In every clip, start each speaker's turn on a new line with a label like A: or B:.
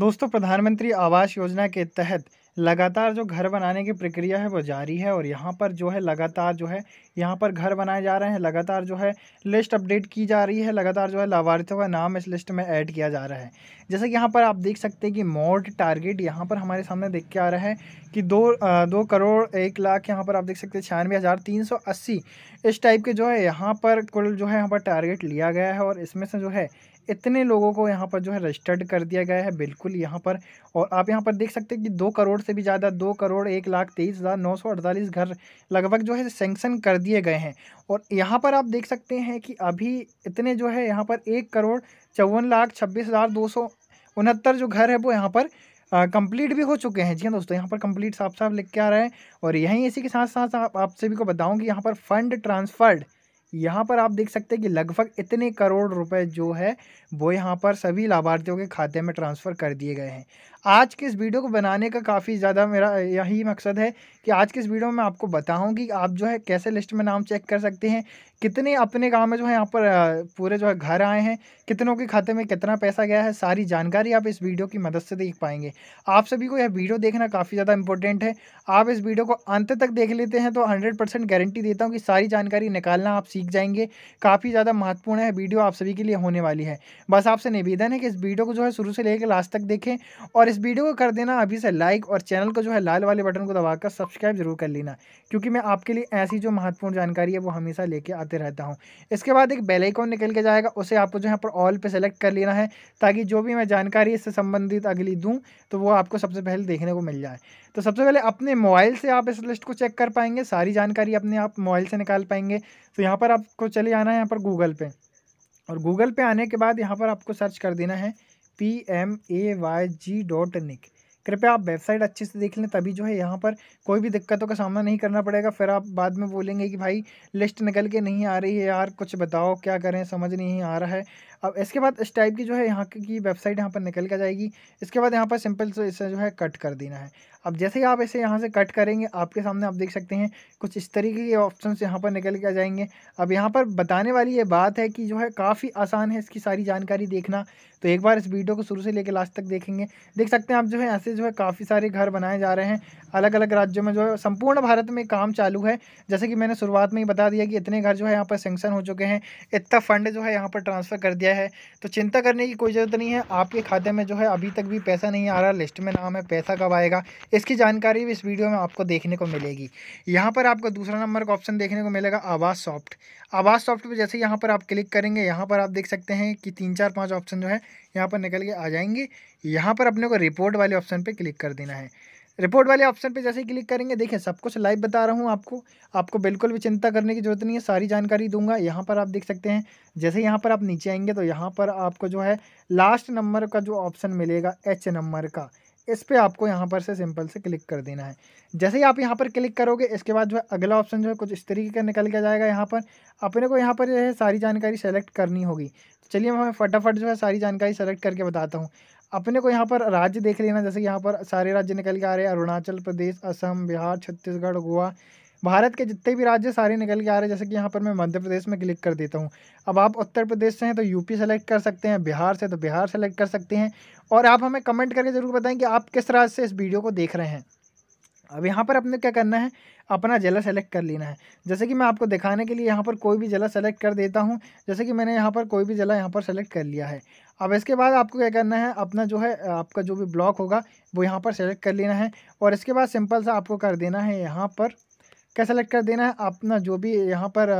A: दोस्तों प्रधानमंत्री आवास योजना के तहत लगातार जो घर बनाने की प्रक्रिया है वो जारी है और यहाँ पर जो है लगातार जो है यहाँ पर घर बनाए जा रहे हैं लगातार जो है लिस्ट अपडेट की जा रही है लगातार जो है लाभार्थियों का नाम इस लिस्ट में ऐड किया जा रहा है जैसे कि यहाँ पर आप देख सकते हैं कि मोड टारगेट यहाँ पर हमारे सामने देख के आ रहा है कि दो आ, दो करोड़ एक लाख यहाँ पर आप देख सकते हैं छियानवे हज़ार तीन सौ अस्सी इस टाइप के जो है यहाँ पर कुल जो है यहाँ पर टारगेट लिया गया है और इसमें से जो है इतने लोगों को यहाँ पर जो है रजिस्टर्ड कर दिया गया है बिल्कुल यहाँ पर और आप यहाँ पर देख सकते हैं कि दो करोड़ से भी ज़्यादा दो करोड़ एक लाख तेईस हज़ार नौ सौ अड़तालीस घर लगभग जो है सेंक्शन कर दिए गए हैं और यहाँ पर आप देख सकते हैं कि अभी इतने जो है यहाँ पर एक करोड़ चौवन लाख छब्बीस हज़ार दो सौ उनहत्तर जो घर है वो यहाँ पर कंप्लीट भी हो चुके हैं जी हाँ दोस्तों यहाँ पर कंप्लीट साफ साफ लिख के आ रहा है और यहीं इसी के साथ साथ आप, आपसे सभी को बताऊँगी यहाँ पर फंड ट्रांसफर्ड यहाँ पर आप देख सकते हैं कि लगभग इतने करोड़ रुपए जो है वो यहाँ पर सभी लाभार्थियों के खाते में ट्रांसफ़र कर दिए गए हैं आज के इस वीडियो को बनाने का काफ़ी ज़्यादा मेरा यही मकसद है कि आज के इस वीडियो में आपको बताऊँ कि आप जो है कैसे लिस्ट में नाम चेक कर सकते हैं कितने अपने गाँव में जो है यहाँ पर पूरे जो है घर आए हैं कितनों के खाते में कितना पैसा गया है सारी जानकारी आप इस वीडियो की मदद से देख पाएंगे आप सभी को यह वीडियो देखना काफ़ी ज़्यादा इंपॉर्टेंट है आप इस वीडियो को अंत तक देख लेते हैं तो हंड्रेड परसेंट गारंटी देता हूँ कि सारी जानकारी निकालना आप सीख जाएंगे काफ़ी ज़्यादा महत्वपूर्ण है वीडियो आप सभी के लिए होने वाली है बस आपसे निवेदन है कि इस वीडियो को जो है शुरू से लेकर लास्ट तक देखें और इस वीडियो को कर देना अभी से लाइक और चैनल को जो है लाल वाले बटन को दबाकर सब्सक्राइब जरूर कर लेना क्योंकि मैं आपके लिए ऐसी जो महत्वपूर्ण जानकारी है वो हमेशा लेके आते रहता हूँ इसके बाद एक बेलाइकॉन निकल के जाएगा उसे आपको जो यहाँ पर ऑल पर सेलेक्ट कर लेना है ताकि जो भी मैं जानकारी इससे संबंधित अगली दूँ तो वो आपको सबसे पहले देखने को मिल जाए तो सबसे पहले अपने मोबाइल से आप इस लिस्ट को चेक कर पाएंगे सारी जानकारी अपने आप मोबाइल से निकाल पाएंगे तो यहाँ पर आपको चले जाना है यहाँ पर गूगल पे और गूगल पे आने के बाद यहाँ पर आपको सर्च कर देना है P M A Y G dot nic कृपया आप वेबसाइट अच्छे से देख लें तभी जो है यहाँ पर कोई भी दिक्कतों का सामना नहीं करना पड़ेगा फिर आप बाद में बोलेंगे कि भाई लिस्ट निकल के नहीं आ रही है यार कुछ बताओ क्या करें समझ नहीं आ रहा है अब इसके बाद इस टाइप की जो है यहाँ की वेबसाइट यहाँ पर निकल कर जाएगी इसके बाद यहाँ पर सिंपल से इसे जो है कट कर देना है अब जैसे ही आप इसे यहाँ से कट करेंगे आपके सामने आप देख सकते हैं कुछ इस तरीके के ऑप्शन यहाँ पर निकल के जाएंगे अब यहाँ पर बताने वाली ये बात है कि जो है काफ़ी आसान है इसकी सारी जानकारी देखना तो एक बार इस वीडियो को शुरू से लेकर लास्ट तक देखेंगे देख सकते हैं आप जो है ऐसे जो है काफ़ी सारे घर बनाए जा रहे हैं अलग अलग राज्यों में जो है संपूर्ण भारत में काम चालू है जैसे कि मैंने शुरुआत में ही बता दिया कि इतने घर जो है यहाँ पर सेंक्शन हो चुके हैं इतना फंड जो है यहाँ पर ट्रांसफ़र कर दिया गया है तो चिंता करने की कोई ज़रूरत नहीं है आपके खाते में जो है अभी तक भी पैसा नहीं आ रहा लिस्ट में नाम है पैसा कब आएगा इसकी जानकारी भी इस वीडियो में आपको देखने को मिलेगी यहाँ पर आपको दूसरा नंबर का ऑप्शन देखने को मिलेगा आवाज़ सॉफ्ट आवाज़ सॉफ्ट पर जैसे यहाँ पर आप क्लिक करेंगे यहाँ पर आप देख सकते हैं कि तीन चार पाँच ऑप्शन जो है यहाँ पर निकल के आ जाएंगे यहाँ पर अपने को रिपोर्ट वाले ऑप्शन पर क्लिक कर देना है रिपोर्ट वाले ऑप्शन पे जैसे ही क्लिक करेंगे देखिए सब कुछ लाइव बता रहा हूँ आपको आपको बिल्कुल भी चिंता करने की जरूरत नहीं है सारी जानकारी दूंगा यहाँ पर आप देख सकते हैं जैसे यहाँ पर आप नीचे आएंगे तो यहाँ पर आपको जो है लास्ट नंबर का जो ऑप्शन मिलेगा एच नंबर का इस पर आपको यहाँ पर से सिंपल से क्लिक कर देना है जैसे ही आप यहाँ पर क्लिक करोगे इसके बाद जो है अगला ऑप्शन जो है कुछ इस तरीके का निकल के जाएगा यहाँ पर अपने को यहाँ पर जो है सारी जानकारी सेलेक्ट करनी होगी चलिए मैं फटाफट जो है सारी जानकारी सेलेक्ट करके बताता हूँ अपने को यहाँ पर राज्य देख लेना जैसे यहाँ पर सारे राज्य निकल के आ रहे हैं अरुणाचल प्रदेश असम बिहार छत्तीसगढ़ गोवा भारत के जितने भी राज्य सारे निकल के आ रहे हैं जैसे कि यहाँ पर मैं मध्य प्रदेश में क्लिक कर देता हूँ अब आप उत्तर प्रदेश से हैं तो यूपी सेलेक्ट कर सकते हैं बिहार से तो बिहार सेलेक्ट कर सकते हैं और आप हमें कमेंट करके ज़रूर बताएं कि आप किस राज्य से इस वीडियो को देख रहे हैं अब यहाँ पर अपने क्या करना है अपना जला सेलेक्ट कर लेना है जैसे कि मैं आपको दिखाने के लिए यहाँ पर कोई भी जला सेलेक्ट कर देता हूँ जैसे कि मैंने यहाँ पर कोई भी जला यहाँ पर सेलेक्ट कर लिया है अब इसके बाद आपको क्या करना है अपना जो है आपका जो भी ब्लॉक होगा वो यहाँ पर सेलेक्ट कर लेना है और इसके बाद सिंपल सा आपको कर देना है यहाँ पर क्या सेलेक्ट कर देना है अपना जो भी यहाँ पर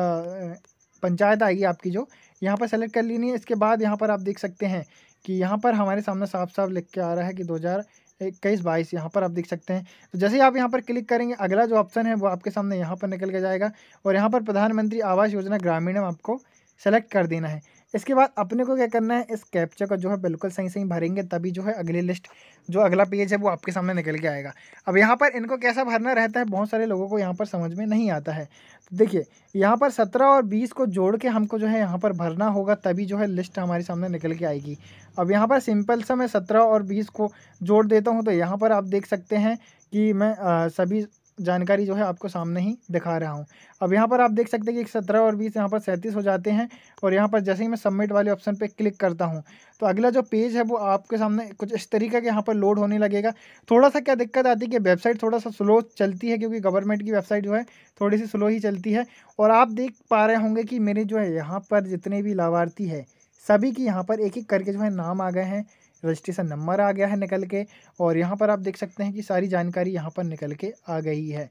A: पंचायत आएगी आपकी जो यहाँ पर सेलेक्ट कर लेनी है इसके बाद यहाँ पर आप देख सकते हैं कि यहाँ पर हमारे सामने साफ साफ लिख के आ रहा है कि दो हज़ार इक्कीस बाईस यहाँ पर आप देख सकते हैं तो जैसे ही आप यहाँ पर क्लिक करेंगे अगला जो ऑप्शन है वो आपके सामने यहाँ पर निकल के जाएगा और यहाँ पर प्रधानमंत्री आवास योजना ग्रामीण आपको सेलेक्ट कर देना है इसके बाद अपने को क्या करना है इस कैप्चर का जो है बिल्कुल सही सही भरेंगे तभी जो है अगली लिस्ट जो अगला पेज है वो आपके सामने निकल के आएगा अब यहाँ पर इनको कैसा भरना रहता है बहुत सारे लोगों को यहाँ पर समझ में नहीं आता है तो देखिए यहाँ पर सत्रह और बीस को जोड़ के हमको जो है यहाँ पर भरना होगा तभी जो है लिस्ट हमारे सामने निकल के आएगी अब यहाँ पर सिंपल सा मैं सत्रह और बीस को जोड़ देता हूँ तो यहाँ पर आप देख सकते हैं कि मैं आ, सभी जानकारी जो है आपको सामने ही दिखा रहा हूँ अब यहाँ पर आप देख सकते हैं कि सत्रह और बीस यहाँ पर सैंतीस हो जाते हैं और यहाँ पर जैसे ही मैं सबमिट वाले ऑप्शन पे क्लिक करता हूँ तो अगला जो पेज है वो आपके सामने कुछ इस तरीके के यहाँ पर लोड होने लगेगा थोड़ा सा क्या दिक्कत आती है कि वेबसाइट थोड़ा सा स्लो चलती है क्योंकि गवर्नमेंट की वेबसाइट जो है थोड़ी सी स्लो ही चलती है और आप देख पा रहे होंगे कि मेरे जो है यहाँ पर जितने भी लाभार्थी है सभी की यहाँ पर एक एक करके जो है नाम आ गए हैं रजिस्ट्रेशन नंबर आ गया है निकल के और यहाँ पर आप देख सकते हैं कि सारी जानकारी यहाँ पर निकल के आ गई है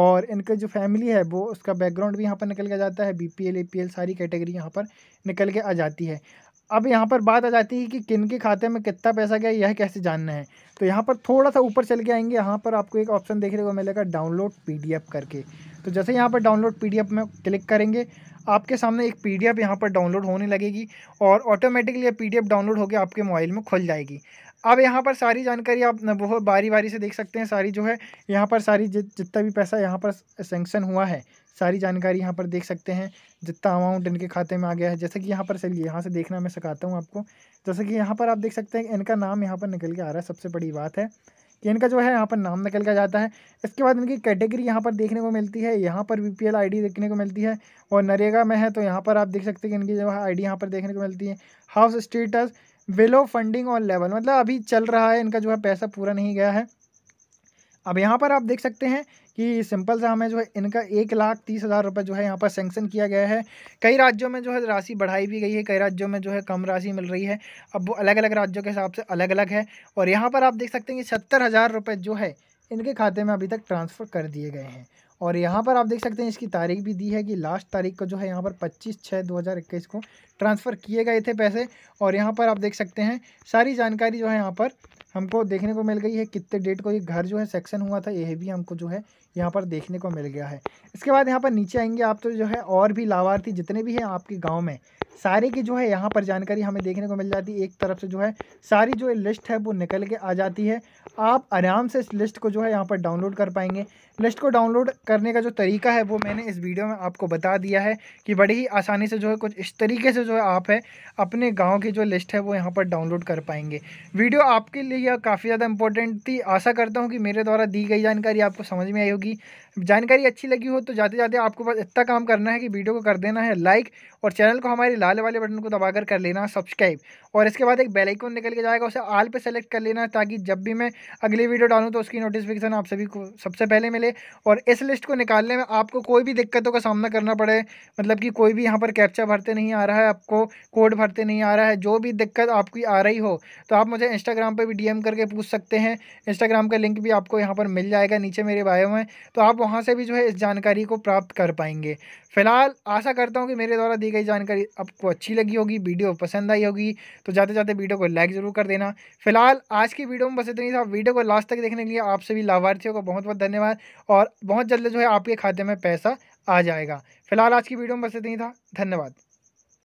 A: और इनका जो फैमिली है वो उसका बैकग्राउंड भी यहाँ पर निकल के आ जाता है बी पी सारी कैटेगरी यहाँ पर निकल के आ जाती है अब यहाँ पर बात आ जाती है कि किन के खाते में कितना पैसा गया यह कैसे जानना है तो यहाँ पर थोड़ा सा ऊपर चल के आएंगे यहाँ पर आपको एक ऑप्शन देखने को मिलेगा डाउनलोड पीडीएफ करके तो जैसे यहाँ पर डाउनलोड पी में क्लिक करेंगे आपके सामने एक एफ यहाँ पर डाउनलोड होने लगेगी और ऑटोमेटिकली ये पी एफ डाउनलोड होकर आपके मोबाइल में खुल जाएगी अब यहाँ पर सारी जानकारी आप बहुत बारी बारी से देख सकते हैं सारी जो है यहाँ पर सारी जितना भी पैसा यहाँ पर सेंक्शन हुआ है सारी जानकारी यहाँ पर देख सकते हैं जितना अमाउंट इनके खाते में आ गया है जैसे कि यहाँ पर चलिए यहाँ से देखना मैं सिखाता हूँ आपको जैसे कि यहाँ पर आप देख सकते हैं इनका नाम यहाँ पर निकल के आ रहा है सबसे बड़ी बात है कि इनका जो है यहाँ पर नाम निकल कर जाता है इसके बाद इनकी कैटेगरी यहाँ पर देखने को मिलती है यहाँ पर बी पी देखने को मिलती है और नरेगा में है तो यहाँ पर आप देख सकते हैं कि इनकी जो है आई डी यहाँ पर देखने को मिलती है हाउस स्टेटस बिलो फंडिंग और लेवल मतलब अभी चल रहा है इनका जो है पैसा पूरा नहीं गया है अब यहाँ पर आप देख सकते हैं कि सिंपल सा हमें जो है इनका एक लाख तीस हज़ार रुपये जो है यहाँ पर सेंक्शन किया गया है कई राज्यों में जो है राशि बढ़ाई भी गई है कई राज्यों में जो है कम राशि मिल रही है अब वो अलग अलग राज्यों के हिसाब से अलग अलग है और यहाँ पर आप देख सकते हैं कि सत्तर हज़ार रुपये जो है इनके खाते में अभी तक ट्रांसफ़र कर दिए गए हैं और यहाँ पर आप देख सकते हैं इसकी तारीख भी दी है कि लास्ट तारीख को जो है यहाँ पर पच्चीस छः दो को ट्रांसफ़र किए गए थे पैसे और यहाँ पर आप देख सकते हैं सारी जानकारी जो है यहाँ पर हमको देखने को मिल गई है कितने डेट को ये घर जो है सेक्शन हुआ था यह भी हमको जो है यहाँ पर देखने को मिल गया है इसके बाद यहाँ पर नीचे आएंगे आप तो जो है और भी लाभार्थी जितने भी हैं आपके गाँव में सारे की जो है यहाँ पर जानकारी हमें देखने को मिल जाती है एक तरफ से जो है सारी जो लिस्ट है वो निकल के आ जाती है आप आराम से इस लिस्ट को जो है यहाँ पर डाउनलोड कर पाएंगे लिस्ट को डाउनलोड करने का जो तरीका है वो मैंने इस वीडियो में आपको बता दिया है कि बड़ी ही आसानी से जो है कुछ इस तरीके से जो है आप है अपने गाँव की जो लिस्ट है वो यहाँ पर डाउनलोड कर पाएंगे वीडियो आपके लिए काफ़ी ज़्यादा इंपॉर्टेंट थी आशा करता हूँ कि मेरे द्वारा दी गई जानकारी आपको समझ में आई होगी जानकारी अच्छी लगी हो तो जाते जाते आपको बस इतना काम करना है कि वीडियो को कर देना है लाइक और चैनल को हमारे लाल वाले बटन को दबाकर कर लेना सब्सक्राइब और इसके बाद एक बेलाइकोन निकल के जाएगा उसे आल पर सेलेक्ट कर लेना ताकि जब भी मैं अगली वीडियो डालूँ तो उसकी नोटिफिकेशन आप सभी को सबसे पहले मिले और इस लिस्ट को निकालने में आपको कोई भी दिक्कतों का सामना करना पड़े मतलब कि कोई भी यहाँ पर कैप्चा भरते नहीं आ रहा है आपको कोड भरते नहीं आ रहा है जो भी दिक्कत आपकी आ रही हो तो आप मुझे इंस्टाग्राम पर भी डी करके पूछ सकते हैं इंस्टाग्राम का लिंक भी आपको यहाँ पर मिल जाएगा नीचे मेरे बायो में तो आप वहाँ से भी जो है इस जानकारी को प्राप्त कर पाएंगे फिलहाल आशा करता हूँ कि मेरे द्वारा दी गई जानकारी आपको अच्छी लगी होगी वीडियो पसंद आई होगी तो जाते जाते वीडियो को लाइक ज़रूर कर देना फिलहाल आज की वीडियो में बस ही था वीडियो को लास्ट तक देखने के लिए आप सभी लाभार्थियों का बहुत बहुत धन्यवाद और बहुत जल्द जो है आपके खाते में पैसा आ जाएगा फिलहाल आज की वीडियो में बस ही था धन्यवाद